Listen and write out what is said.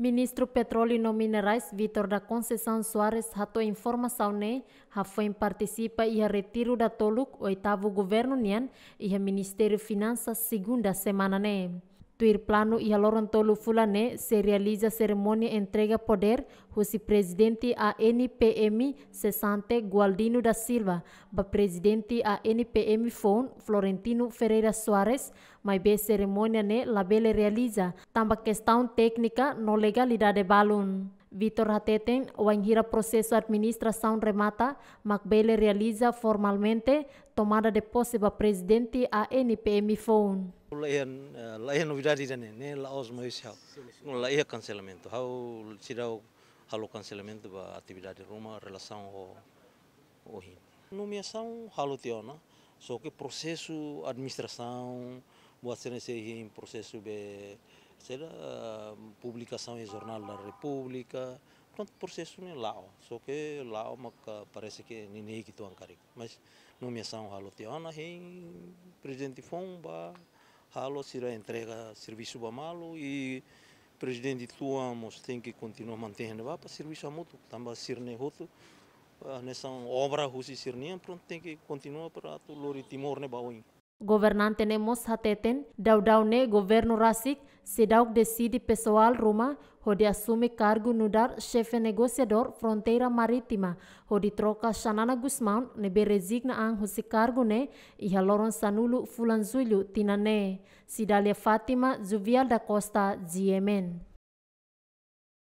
Ministro Petróleo e Minerais Vitor da Conceição Soares ratou informação né, a foi participa e a retiro da Toluc, oitavo governo nian, e a Ministério Finanças segunda semana né plano e Haloron Tolu Fulane se realiza cerimônia entrega poder Husi presidente a NPM 60 Gualdino da Silva, ba presidente a NPM FON Florentino Ferreira Soares, mas be cerimônia ne labele realiza, tamba questão técnica no legalidade balun. Vitor Hateten, o Anhira Processo Administração remata, Macbele realiza formalmente tomada de posse para presidente a NPM Phone. Layan eh, é novidade Não lá os meus, hau lá é cancelamento hau tirau o cancelamento da atividade Roma relação ao ao hin nomeação halo tiona só que processo administração boa ser esse processo be será publicação em Jornal da República, pronto, processo nem né, lá, só que lá parece que nem é que estão carico, mas nomeação halotiana em presidente Fomba, halo será entrega serviço malo e presidente tuamos tem que continuar mantendo para serviço a muito, também sirne outro nessa obra russa sirne, pronto, tem que continuar para o Lori Timor ne né, Governante ne mos hateten, daudau ne governo rasik, Cidade decide pessoal Roma, onde assume cargo no dar chefe negociador fronteira marítima, onde troca Shanana Guzmán, nebe resigna ang si cargo ne, e haloron sanulu fulanzulho tinane. Cidália Fatima Zuvial da Costa, Ziemen.